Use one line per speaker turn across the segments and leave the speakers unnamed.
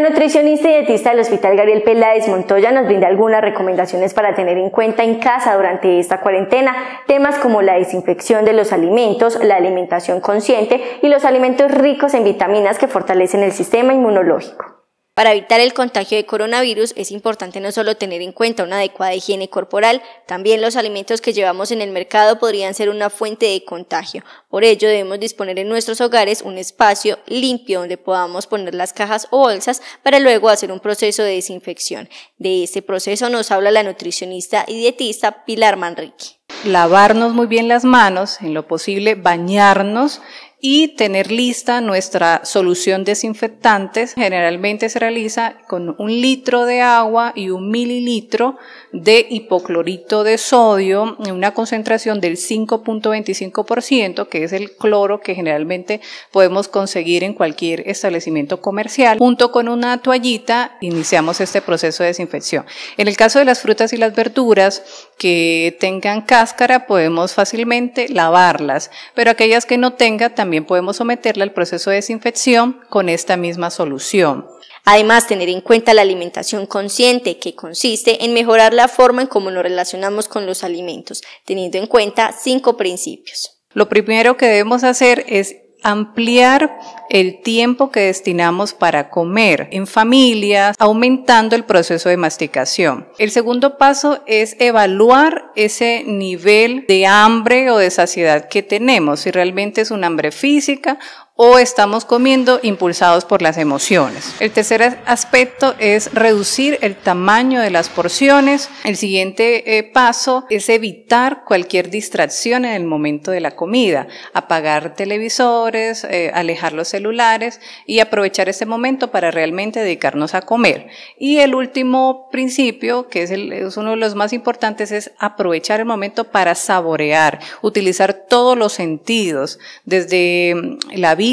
La nutricionista y dietista del Hospital Gabriel Peláez Montoya nos brinda algunas recomendaciones para tener en cuenta en casa durante esta cuarentena, temas como la desinfección de los alimentos, la alimentación consciente y los alimentos ricos en vitaminas que fortalecen el sistema inmunológico. Para evitar el contagio de coronavirus es importante no solo tener en cuenta una adecuada higiene corporal, también los alimentos que llevamos en el mercado podrían ser una fuente de contagio. Por ello debemos disponer en nuestros hogares un espacio limpio donde podamos poner las cajas o bolsas para luego hacer un proceso de desinfección. De este proceso nos habla la nutricionista y dietista Pilar Manrique
lavarnos muy bien las manos, en lo posible bañarnos y tener lista nuestra solución desinfectante, Generalmente se realiza con un litro de agua y un mililitro de hipoclorito de sodio en una concentración del 5.25%, que es el cloro que generalmente podemos conseguir en cualquier establecimiento comercial. Junto con una toallita iniciamos este proceso de desinfección. En el caso de las frutas y las verduras que tengan cáscara, podemos fácilmente lavarlas, pero aquellas que no tengan también también podemos someterla al proceso de desinfección con esta misma solución.
Además, tener en cuenta la alimentación consciente, que consiste en mejorar la forma en cómo nos relacionamos con los alimentos, teniendo en cuenta cinco principios.
Lo primero que debemos hacer es ampliar el tiempo que destinamos para comer en familias, aumentando el proceso de masticación. El segundo paso es evaluar ese nivel de hambre o de saciedad que tenemos, si realmente es un hambre física o estamos comiendo impulsados por las emociones. El tercer aspecto es reducir el tamaño de las porciones. El siguiente eh, paso es evitar cualquier distracción en el momento de la comida, apagar televisores, eh, alejar los celulares y aprovechar ese momento para realmente dedicarnos a comer. Y el último principio, que es, es uno de los más importantes, es aprovechar el momento para saborear, utilizar todos los sentidos, desde mm, la vida,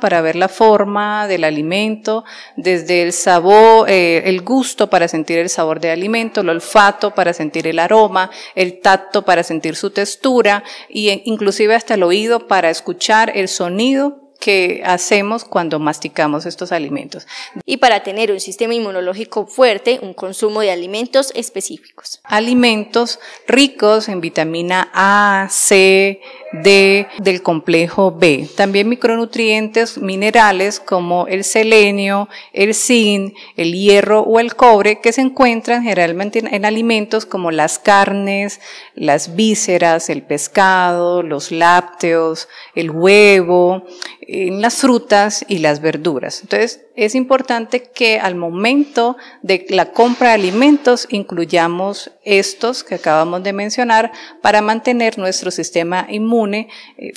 para ver la forma del alimento, desde el sabor, eh, el gusto para sentir el sabor del alimento, el olfato para sentir el aroma, el tacto para sentir su textura y e inclusive hasta el oído para escuchar el sonido que hacemos cuando masticamos estos alimentos.
Y para tener un sistema inmunológico fuerte, un consumo de alimentos específicos.
Alimentos ricos en vitamina A, C, de, del complejo B. También micronutrientes minerales como el selenio, el zinc, el hierro o el cobre que se encuentran generalmente en, alimentos como las carnes, las vísceras, el pescado, los lácteos, el huevo, en las frutas y las verduras. Entonces, es importante que al momento de la compra de alimentos incluyamos estos que acabamos de mencionar para mantener nuestro sistema inmune eh,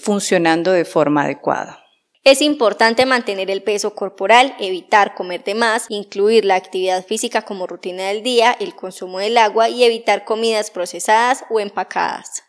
funcionando de forma adecuada.
Es importante mantener el peso corporal, evitar comer de más, incluir la actividad física como rutina del día, el consumo del agua y evitar comidas procesadas o empacadas.